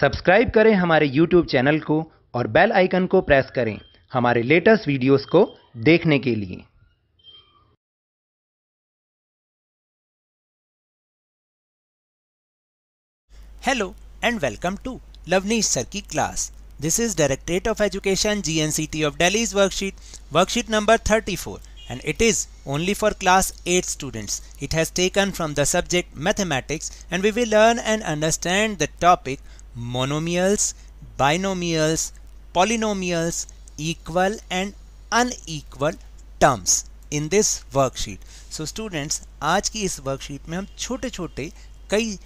Subscribe करें हमारे YouTube channel को और बेल आइकन को प्रेस करें हमारे लेटेस्ट वीडियोस को देखने के लिए hello and welcome to Lavneesh sir की class this is directorate of education GNCT of Delhi's worksheet worksheet number 34 and it is only for class 8 students. It has taken from the subject mathematics and we will learn and understand the topic monomials binomials polynomials equal and unequal terms in this worksheet so students आज की इस worksheet में हम छोटे छोटे कई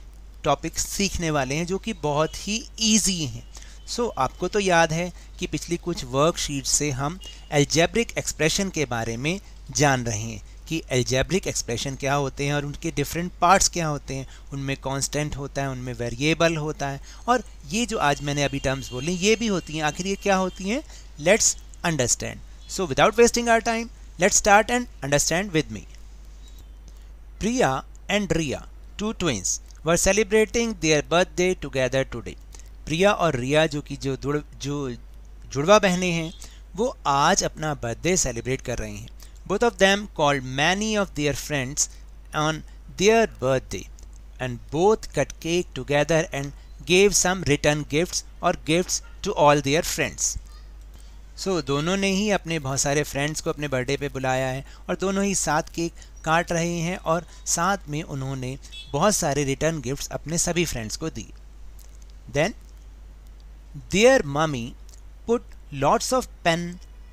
topics सीखने वाले हैं जो कि बहुत ही ईजी हैं सो so, आपको तो याद है कि पिछली कुछ वर्कशीट से हम एल्जेब्रिक एक्सप्रेशन के बारे में जान रहे हैं कि एल्जेब्रिक एक्सप्रेशन क्या होते हैं और उनके डिफरेंट पार्ट्स क्या होते हैं उनमें कांस्टेंट होता है उनमें वेरिएबल होता है और ये जो आज मैंने अभी टर्म्स बोले ये भी होती हैं आखिर ये क्या होती हैं let's understand so without wasting our time let's start and understand with me Priya and Riya two twins were celebrating their birthday together today Priya और रिया जो कि जो जो जुड़वा बहनें हैं वो आज अपना बर्थडे सेलिब्रेट कर रही हैं Both of them called many of their friends on their birthday and both cut cake together and gave some return gifts और gifts to all their friends so दोनों ने ही अपने बहुत सारे फ्रेंड्स को अपने बर्थडे पे बुलाया है और दोनों ही साथ केक काट रहे हैं और साथ में उन्होंने बहुत सारे रिटर्न गिफ्ट्स अपने सभी फ्रेंड्स को दिए then their mummy put lots of pen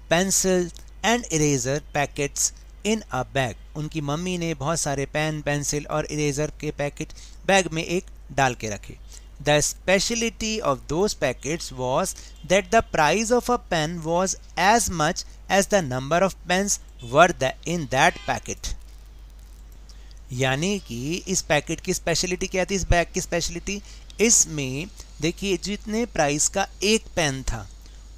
pencil and eraser packets in a bag उनकी मम्मी ने बहुत सारे पेन पेंसिल और इरेजर के पैकेट बैग में एक डाल के रखे the speciality of those packets was that the price of a pen was as much as the number of pens were the in that packet यानी कि इस पैकेट की स्पेशलिटी क्या थी इस बैग की स्पेशलिटी इसमें देखिए जितने प्राइस का एक पेन था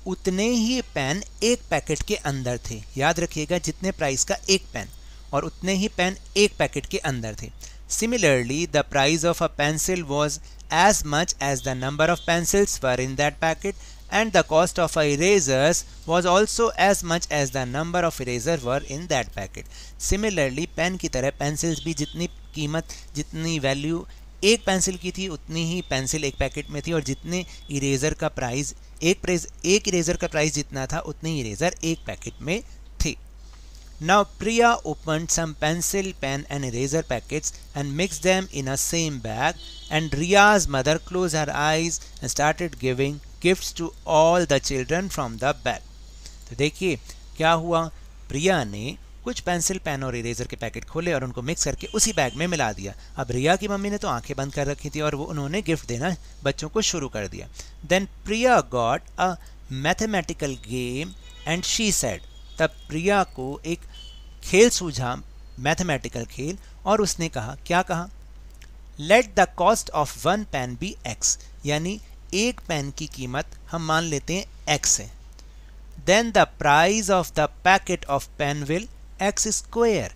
उतने ही पेन एक पैकेट के अंदर थे याद रखिएगा जितने प्राइस का एक पेन और उतने ही पेन एक पैकेट के अंदर थे similarly the price of a pencil was as much as the number of pencils were in that packet and the cost of a erasers was also as much as the number of eraser were in that packet similarly pen की तरह pencils भी जितनी कीमत जितनी value एक pencil की थी उतनी ही पेंसिल एक पैकेट में थी और जितने इरेज़र का प्राइस एक प्रेज एक इरेज़र का प्राइस जितना था उतने ही इरेज़र एक पैकेट में थे now Priya open some pencil pen and eraser packets and mix them in a same bag and Riya's mother close her eyes and started giving gifts to all the children from the bag तो देखिए क्या हुआ प्रिया ने कुछ pencil pen और eraser के packet खोले और उनको मिक्स करके उसी बैग में मिला दिया अब रिया की मम्मी ने तो आंखें बंद कर रखी थी और वो उन्होंने गिफ्ट देना बच्चों को शुरू कर दिया then Priya got a mathematical game and she said तब प्रिया को एक खेल सूझा मैथमेटिकल खेल और उसने कहा क्या कहा let the cost of one pen be X यानी एक पेन की कीमत हम मान लेते हैं एक्स है then the price of the packet of pen will X square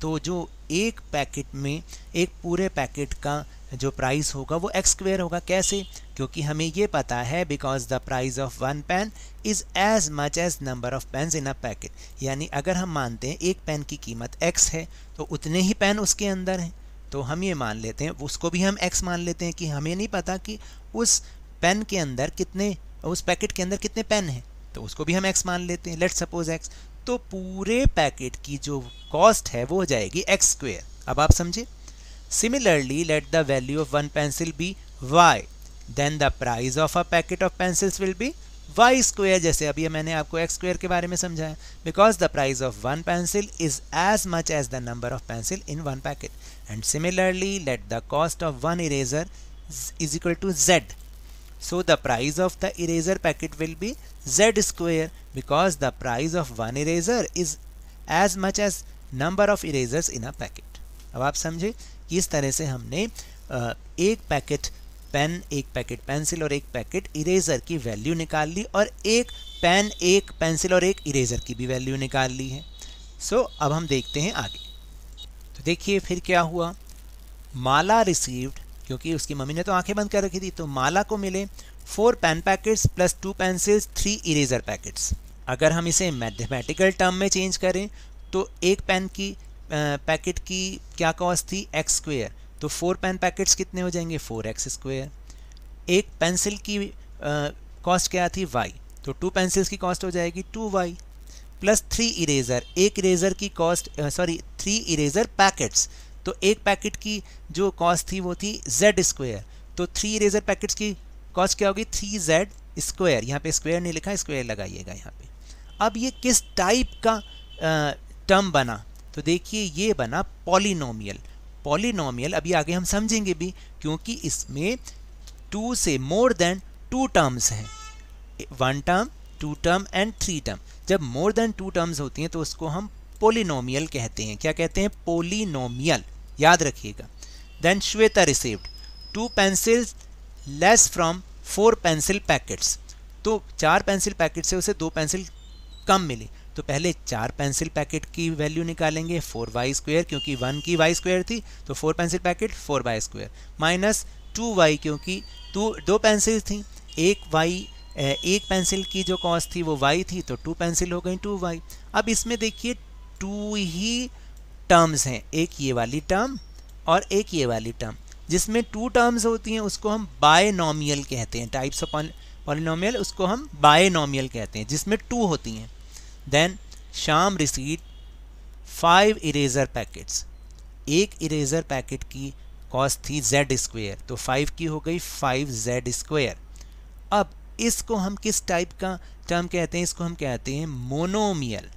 तो जो एक पैकेट में एक पूरे पैकेट का जो प्राइस होगा वो एक्स स्क्वेयर होगा कैसे क्योंकि हमें ये पता है because the price of one pen is as much as number of pen in a packet यानी अगर हम मानते हैं एक पेन की कीमत एक्स है तो उतने ही पेन उसके अंदर हैं तो हम ये मान लेते हैं उसको भी हम एक्स मान लेते हैं कि हमें नहीं पता कि उस पेन के अंदर कितने उस पैकेट के अंदर कितने पेन हैं तो उसको भी हम एक्स मान लेते हैं लेट सपोज एक्स तो पूरे पैकेट की जो कॉस्ट है वो हो जाएगी एक्स स्क्वेयर अब आप समझे similarly let the value of one pencil be Y then the price of a packet of pencils will be Y square जैसे अभी मैंने आपको एक्स स्क्वेयर के बारे में समझाया because the price of one pencil is as much as the number of pencil in one packet and similarly let the cost of one eraser is equal to Z So the price of the eraser packet will be z square because the price of one eraser is as much as number of erasers in a packet. अब आप समझे इस तरह से हमने एक packet pen एक packet pencil और एक पैकेट इरेजर की वैल्यू निकाल ली और एक पेन एक पेंसिल और एक इरेजर की भी वैल्यू निकाल ली है सो so, अब हम देखते हैं आगे तो देखिए फिर क्या हुआ माला रिसीव्ड क्योंकि उसकी मम्मी ने तो आंखें बंद कर रखी थी तो माला को मिले four pen packets plus two pencils three eraser packets अगर हम इसे मैथमेटिकल टर्म में चेंज करें तो एक पेन की पैकेट की क्या कॉस्ट थी एक्स स्क्वेयर तो फोर पेन पैकेट्स कितने हो जाएंगे फोर एक्स स्क्वेयर एक पेंसिल की कॉस्ट क्या थी वाई तो टू पेंसिल्स की कॉस्ट हो जाएगी two Y plus three eraser एक इरेजर की cost sorry three eraser packets तो एक पैकेट की जो कॉस्ट थी वो थी जेड स्क्वेयर तो थ्री इरेजर पैकेट्स की कॉस्ट क्या होगी थ्री जेड स्क्वायर यहाँ पे स्क्वायर नहीं लिखा स्क्वायर लगाइएगा यहाँ पे अब ये किस टाइप का टर्म बना तो देखिए ये बना पॉलिनोमियल पॉलिनोमियल अभी आगे हम समझेंगे भी क्योंकि इसमें टू से मोर देन टू टर्म्स हैं one term two term and three term जब मोर देन टू टर्म्स होती हैं तो उसको हम पोलिनोमियल कहते हैं क्या कहते हैं पोलिनोमियल याद रखिएगा then Shweta received two pencils less from four pencil packets तो चार पेंसिल पैकेट से उसे दो पेंसिल कम मिली तो पहले चार पेंसिल पैकेट की वैल्यू निकालेंगे फोर वाई स्क्वेयर क्योंकि वन की वाई स्क्वेयर थी तो four pencil packet four Y square minus two Y क्योंकि टू दो पेंसिल थी एक वाई एक पेंसिल की जो कॉस्ट थी वो वाई थी तो टू पेंसिल हो गई टू वाई अब इसमें देखिए टू ही टर्म्स हैं एक ये वाली टर्म और एक ये वाली टर्म जिसमें टू टर्म्स होती हैं उसको हम बायनॉमियल कहते हैं टाइप्स ऑफ पॉलिनॉमियल उसको हम बायनॉमियल कहते हैं जिसमें टू होती हैं then Sham received five eraser packets एक इरेजर पैकेट की कॉस्ट थी जेड स्क्वेयर तो फाइव की हो गई फाइव जेड स्क्वेयर अब इसको हम किस टाइप का टर्म कहते हैं इसको हम कहते हैं मोनोमियल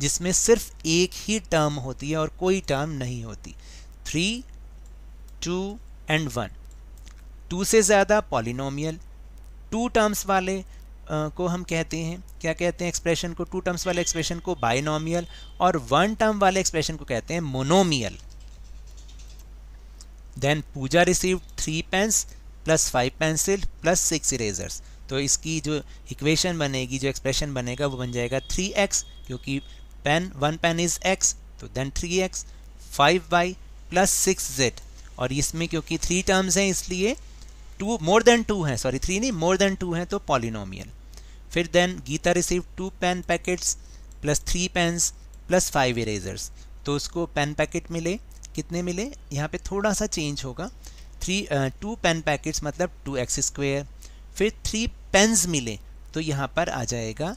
जिसमें सिर्फ एक ही टर्म होती है और कोई टर्म नहीं होती three two and one two से ज़्यादा पॉलिनोमियल टू टर्म्स वाले आ, को हम कहते हैं क्या कहते हैं एक्सप्रेशन को टू टर्म्स वाले एक्सप्रेशन को बाइनोमियल और वन टर्म वाले एक्सप्रेशन को कहते हैं monomial then Pooja receive three pens plus five pencil plus six erasers तो इसकी जो इक्वेशन बनेगी जो एक्सप्रेशन बनेगा वो बन जाएगा थ्री एक्स क्योंकि pen one pen is X तो then three X five Y plus six Z और इसमें क्योंकि थ्री टर्म्स हैं इसलिए टू मोर देन टू हैं सॉरी थ्री नहीं मोर देन टू हैं तो पॉलिनोमियल फिर then Geeta receive two pen packets plus three pens plus five erasers तो उसको पेन पैकेट मिले कितने मिले यहाँ पे थोड़ा सा चेंज होगा थ्री टू पेन पैकेट्स मतलब टू एक्स स्क्वेयर फिर थ्री पेन्स मिले तो यहाँ पर आ जाएगा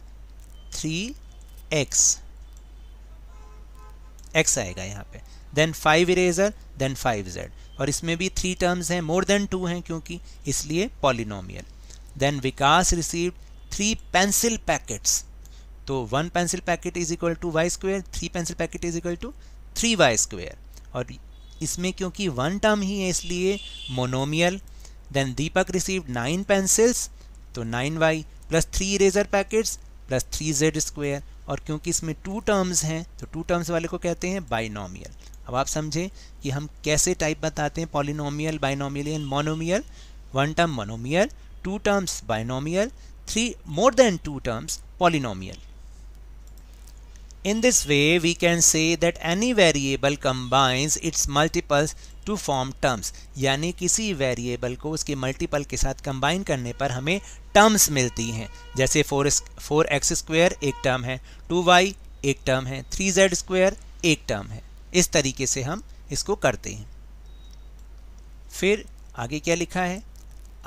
थ्री एक्स एक्स आएगा यहाँ पे then five eraser then five z और इसमें भी थ्री टर्म्स हैं मोर देन टू हैं क्योंकि इसलिए polynomial then Vikas receive three pencil packets तो one pencil packet is equal to y square three pencil packet is equal to three y square और इसमें क्योंकि वन टर्म ही है इसलिए monomial then Deepak receive nine pencils तो nine y plus three eraser packets plus three z square और क्योंकि इसमें टू टर्म्स हैं तो टू टर्म्स वाले को कहते हैं बाइनोमियल अब आप समझें कि हम कैसे टाइप बताते हैं polynomial binomial and monomial one term monomial two terms binomial three more than two terms polynomial In this way, we can say that any variable combines its multiples to form terms यानी किसी variable को उसके multiple के साथ combine करने पर हमें terms मिलती हैं जैसे फोर फोर एक्स स्क्वायर एक टर्म है टू वाई एक टर्म है थ्री जेड स्क्वायर एक टर्म है इस तरीके से हम इसको करते हैं फिर आगे क्या लिखा है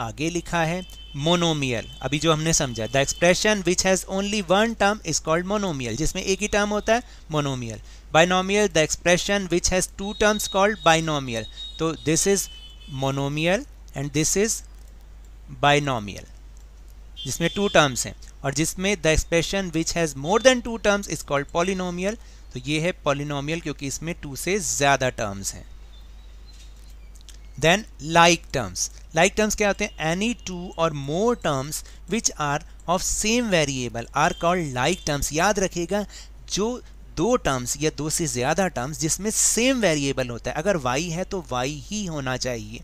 आगे लिखा है मोनोमियल अभी जो हमने समझा the expression which has only one term is called monomial जिसमें एक ही टर्म होता है monomial binomial the expression which has two terms called binomial तो this is monomial and this is binomial जिसमें टू टर्म्स हैं और जिसमें the expression which has more than two terms is called polynomial तो ये है पॉलिनोमियल क्योंकि इसमें टू से ज़्यादा टर्म्स हैं then like terms like terms क्या होते हैं any two or more terms which are of same variable are called like terms याद रखिएगा जो दो टर्म्स या दो से ज़्यादा टर्म्स जिसमें सेम वेरिएबल होता है अगर वाई है तो वाई ही होना चाहिए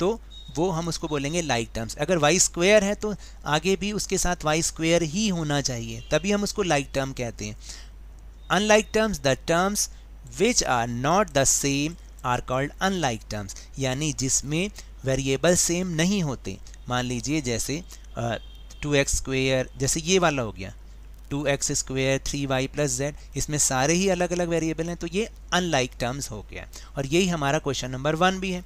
तो वो हम उसको बोलेंगे लाइक टर्म्स अगर वाई स्क्वेयर है तो आगे भी उसके साथ वाई स्क्वेयर ही होना चाहिए तभी हम उसको लाइक like टर्म कहते हैं unlike terms the terms which are not the same are called unlike terms यानी जिसमें वेरिएबल सेम नहीं होते मान लीजिए जैसे टू एक्स स्क्वेयर जैसे ये वाला हो गया two x square three y plus z इसमें सारे ही अलग अलग वेरिएबल हैं तो ये अनलाइक टर्म्स हो गया और यही हमारा क्वेश्चन नंबर वन भी है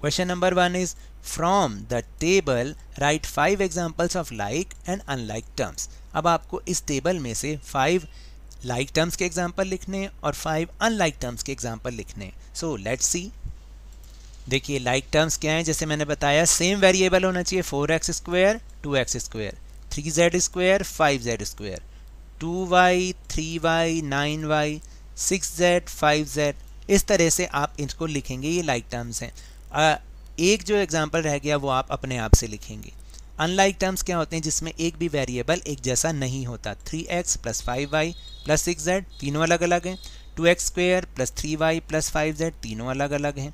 question number one is from the table write five examples of like and unlike terms अब आपको इस टेबल में से फाइव लाइक टर्म्स के एग्जाम्पल लिखने और फाइव अनलाइक टर्म्स के एग्जाम्पल लिखने सो लेट्स सी देखिए लाइक टर्म्स क्या हैं जैसे मैंने बताया सेम वेरिएबल होना चाहिए four x square two x square three z square five z square two y three y nine y six z five z इस तरह से आप इनको लिखेंगे ये लाइक टर्म्स हैं एक जो एग्ज़ाम्पल रह गया वो आप अपने आप से लिखेंगे अनलाइक टर्म्स क्या होते हैं जिसमें एक भी वेरिएबल एक जैसा नहीं होता three x plus five Y plus six z तीनों अलग अलग हैं two x square plus three y plus five z तीनों अलग अलग हैं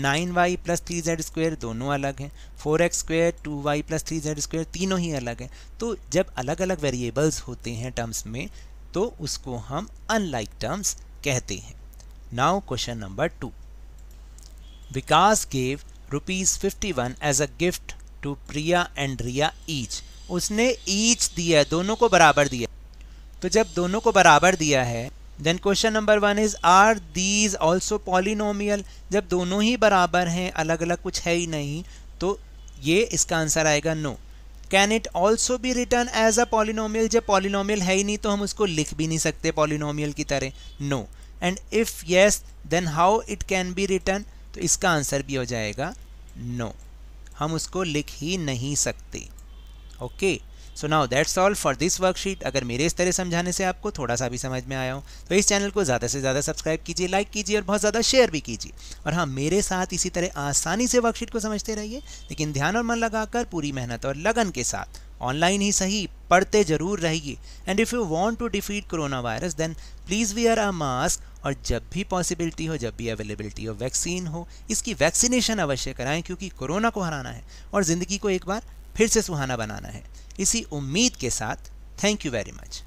nine y plus three z square दोनों अलग हैं four x square two Y plus three z square तीनों ही अलग हैं तो जब अलग अलग वेरिएबल्स होते हैं टर्म्स में तो उसको हम अनलाइक टर्म्स कहते हैं now question number two Vikas gave rupees fifty one as a gift to Priya and Riya each उसने ईच दिया है दोनों को बराबर दिया तो जब दोनों को बराबर दिया है then question number one is are these also polynomial जब दोनों ही बराबर हैं अलग अलग कुछ है ही नहीं तो ये इसका आंसर आएगा no can it also be written as a polynomial जब पॉलिनोमियल है ही नहीं तो हम उसको लिख भी नहीं सकते पॉलिनोमियल की तरह no and if yes then how it can be written तो इसका आंसर भी हो जाएगा नो no. हम उसको लिख ही नहीं सकते okay so now that's all for this worksheet अगर मेरे इस तरह समझाने से आपको थोड़ा सा भी समझ में आया हो तो इस चैनल को ज़्यादा से ज़्यादा सब्सक्राइब कीजिए लाइक कीजिए और बहुत ज़्यादा शेयर भी कीजिए और हाँ मेरे साथ इसी तरह आसानी से वर्कशीट को समझते रहिए लेकिन ध्यान और मन लगाकर पूरी मेहनत और लगन के साथ ऑनलाइन ही सही पढ़ते जरूर रहिए and if you want to defeat corona virus then please we are a mask और जब भी पॉसिबिलिटी हो जब भी अवेलेबिलिटी हो वैक्सीन हो इसकी वैक्सीनेशन अवश्य कराएं क्योंकि कोरोना को हराना है और ज़िंदगी को एक बार फिर से सुहाना बनाना है इसी उम्मीद के साथ थैंक यू वेरी मच